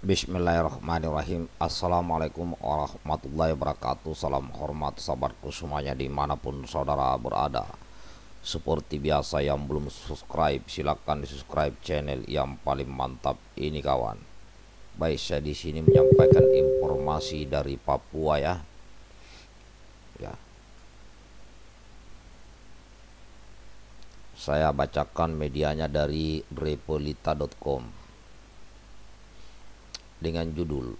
Bismillahirrahmanirrahim Assalamualaikum warahmatullahi wabarakatuh Salam hormat sahabatku semuanya dimanapun saudara berada Seperti biasa yang belum subscribe silahkan di subscribe channel yang paling mantap ini kawan Baik saya di sini menyampaikan informasi dari Papua ya Ya Saya bacakan medianya dari repolita.com dengan judul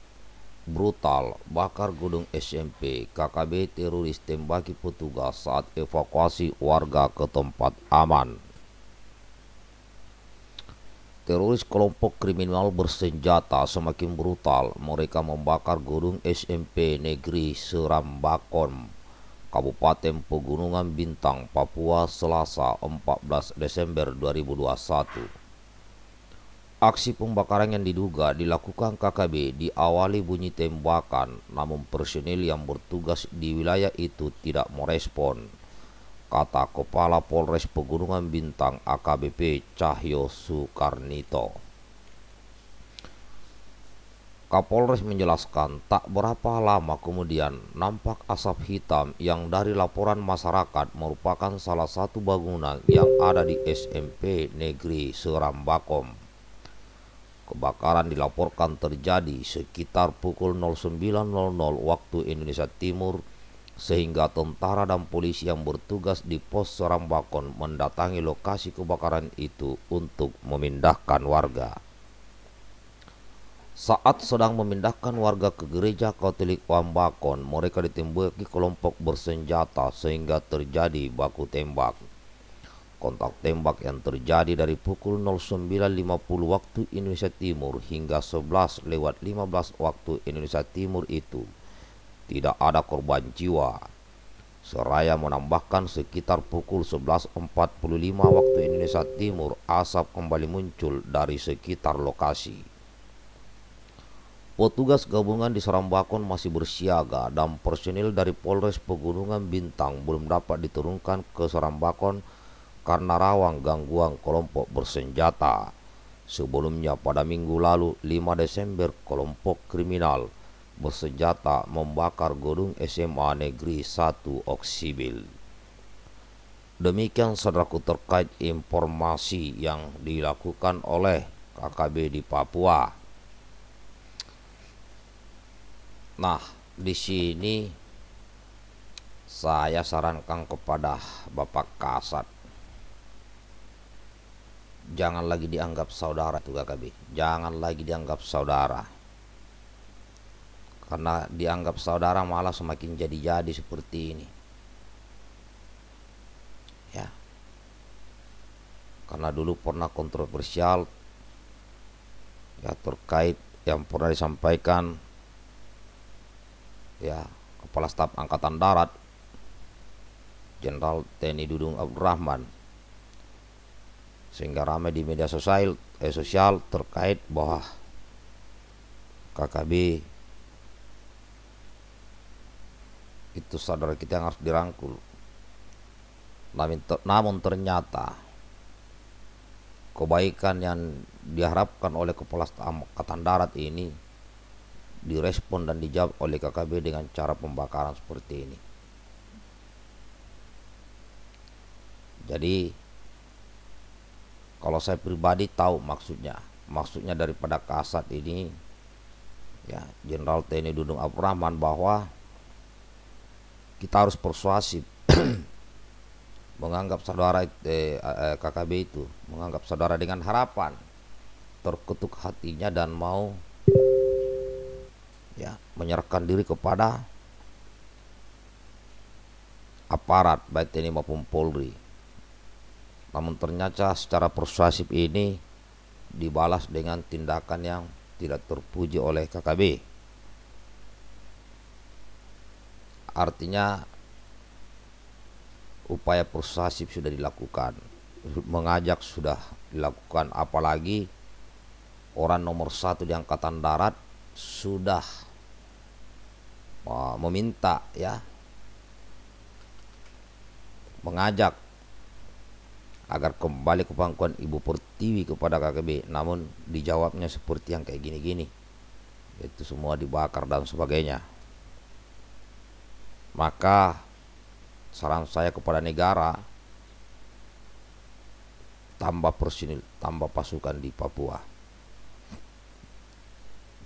Brutal Bakar Gedung SMP KKB Teroris Tembaki Petugas Saat Evakuasi Warga ke Tempat Aman Teroris kelompok kriminal bersenjata semakin brutal. Mereka membakar gedung SMP Negeri Serambakon, Kabupaten Pegunungan Bintang, Papua Selasa 14 Desember 2021. Aksi pembakaran yang diduga dilakukan KKB diawali bunyi tembakan, namun personil yang bertugas di wilayah itu tidak merespon. Kata Kepala Polres Pegunungan Bintang AKBP Cahyo Sukarnito. Kapolres menjelaskan tak berapa lama kemudian nampak asap hitam yang dari laporan masyarakat merupakan salah satu bangunan yang ada di SMP Negeri Serambakom. Kebakaran dilaporkan terjadi sekitar pukul 09.00 waktu Indonesia Timur sehingga tentara dan polisi yang bertugas di pos Sorambakon mendatangi lokasi kebakaran itu untuk memindahkan warga. Saat sedang memindahkan warga ke gereja Katolik Wambakon, mereka ditimbuki kelompok bersenjata sehingga terjadi baku tembak. Kontak tembak yang terjadi dari pukul 09.50 waktu Indonesia Timur hingga 11 lewat 15 waktu Indonesia Timur itu tidak ada korban jiwa. Seraya menambahkan sekitar pukul 11.45 waktu Indonesia Timur asap kembali muncul dari sekitar lokasi. Petugas gabungan di Serambakon masih bersiaga dan personil dari Polres Pegunungan Bintang belum dapat diturunkan ke Serambakon karena rawang gangguan kelompok bersenjata. Sebelumnya pada minggu lalu 5 Desember kelompok kriminal bersenjata membakar gedung SMA Negeri 1 Oksibil. Demikian saudaraku terkait informasi yang dilakukan oleh KKB di Papua. Nah, di sini saya sarankan kepada Bapak Kasat jangan lagi dianggap saudara itu KKB jangan lagi dianggap saudara karena dianggap saudara malah semakin jadi-jadi seperti ini ya karena dulu pernah kontroversial ya terkait yang pernah disampaikan ya kepala staf angkatan darat Jenderal TNI Dudung Abdurrahman sehingga ramai di media sosial eh, sosial terkait bahwa KKB itu saudara kita yang harus dirangkul. Namun, ter, namun ternyata kebaikan yang diharapkan oleh kepala angkatan darat ini direspon dan dijawab oleh KKB dengan cara pembakaran seperti ini. Jadi kalau saya pribadi tahu maksudnya, maksudnya daripada kasat ini, ya Jenderal TNI Dudung Abdurrahman bahwa kita harus persuasif menganggap saudara eh, eh, KKB itu menganggap saudara dengan harapan terketuk hatinya dan mau ya menyerahkan diri kepada aparat baik TNI maupun Polri namun ternyata secara persuasif ini dibalas dengan tindakan yang tidak terpuji oleh KKB. Artinya upaya persuasif sudah dilakukan, mengajak sudah dilakukan, apalagi orang nomor satu di angkatan darat sudah eh, meminta ya mengajak agar kembali ke pangkuan Ibu Pertiwi kepada KKB. Namun dijawabnya seperti yang kayak gini-gini. Itu semua dibakar dan sebagainya. Maka saran saya kepada negara tambah personil, tambah pasukan di Papua.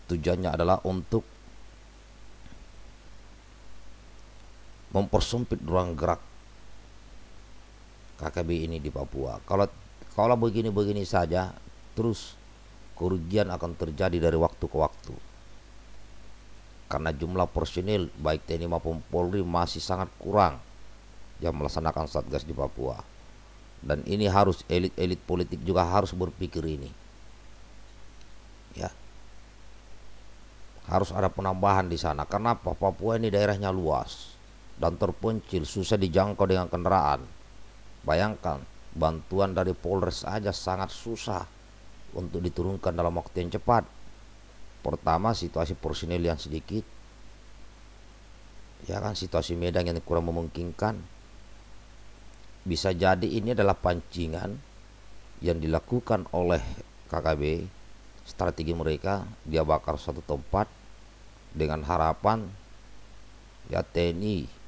Tujuannya adalah untuk mempersumpit ruang gerak KKB ini di Papua. Kalau kalau begini-begini saja terus kerugian akan terjadi dari waktu ke waktu. Karena jumlah personil baik TNI maupun Polri masih sangat kurang yang melaksanakan Satgas di Papua. Dan ini harus elit-elit politik juga harus berpikir ini. Ya. Harus ada penambahan di sana karena Papua ini daerahnya luas dan terpencil, susah dijangkau dengan kendaraan Bayangkan, bantuan dari Polres saja sangat susah untuk diturunkan dalam waktu yang cepat. Pertama, situasi personil yang sedikit. Ya kan, situasi Medan yang kurang memungkinkan. Bisa jadi ini adalah pancingan yang dilakukan oleh KKB. Strategi mereka, dia bakar satu tempat dengan harapan ya TNI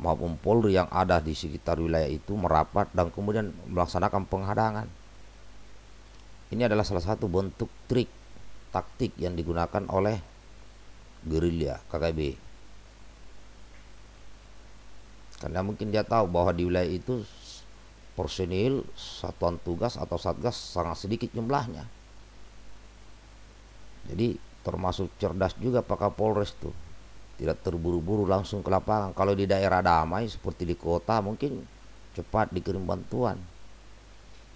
maupun Polri yang ada di sekitar wilayah itu merapat dan kemudian melaksanakan penghadangan. Ini adalah salah satu bentuk trik taktik yang digunakan oleh gerilya KKB. Karena mungkin dia tahu bahwa di wilayah itu personil satuan tugas atau satgas sangat sedikit jumlahnya. Jadi termasuk cerdas juga Pak Kapolres tuh tidak terburu-buru langsung ke lapangan. Kalau di daerah damai seperti di kota mungkin cepat dikirim bantuan.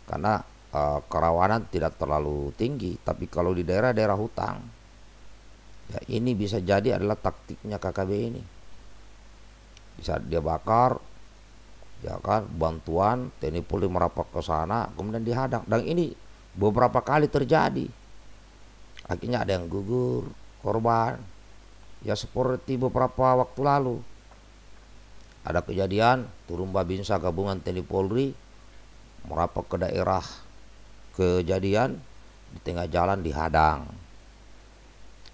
Karena uh, kerawanan tidak terlalu tinggi, tapi kalau di daerah-daerah hutang ya ini bisa jadi adalah taktiknya KKB ini. Bisa dia bakar ya kan bantuan TNI Polri merapat ke sana kemudian dihadang dan ini beberapa kali terjadi akhirnya ada yang gugur korban ya seperti beberapa waktu lalu ada kejadian turun babinsa gabungan TNI Polri merapat ke daerah kejadian di tengah jalan dihadang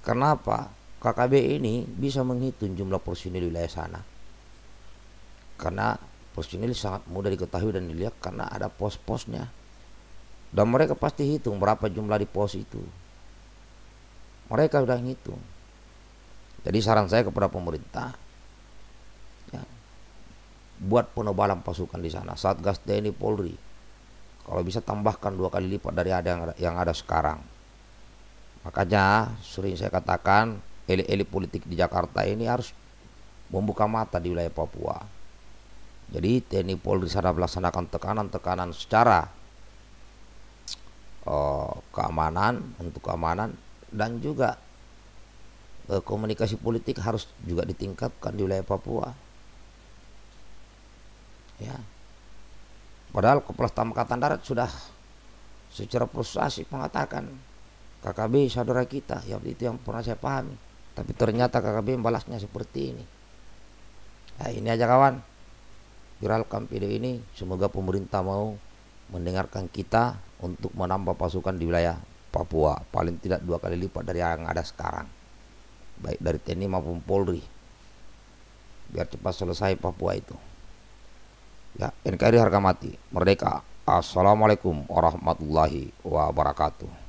kenapa KKB ini bisa menghitung jumlah personil wilayah sana karena personil sangat mudah diketahui dan dilihat karena ada pos-posnya dan mereka pasti hitung berapa jumlah di pos itu mereka sudah hitung jadi saran saya kepada pemerintah, ya, buat penebalan pasukan di sana, Satgas TNI Polri. Kalau bisa tambahkan dua kali lipat dari ada yang ada, yang ada sekarang. Makanya sering saya katakan elit-elit politik di Jakarta ini harus membuka mata di wilayah Papua. Jadi TNI Polri sana melaksanakan tekanan-tekanan secara uh, keamanan untuk keamanan dan juga Eh, komunikasi politik harus juga ditingkatkan di wilayah Papua. Ya. Padahal Kepala Angkatan Darat sudah secara persuasif mengatakan KKB saudara kita, ya itu yang pernah saya pahami. Tapi ternyata KKB membalasnya seperti ini. Nah, ini aja kawan. Viralkan video ini, semoga pemerintah mau mendengarkan kita untuk menambah pasukan di wilayah Papua paling tidak dua kali lipat dari yang ada sekarang baik dari TNI maupun Polri biar cepat selesai Papua itu ya NKRI harga mati merdeka Assalamualaikum warahmatullahi wabarakatuh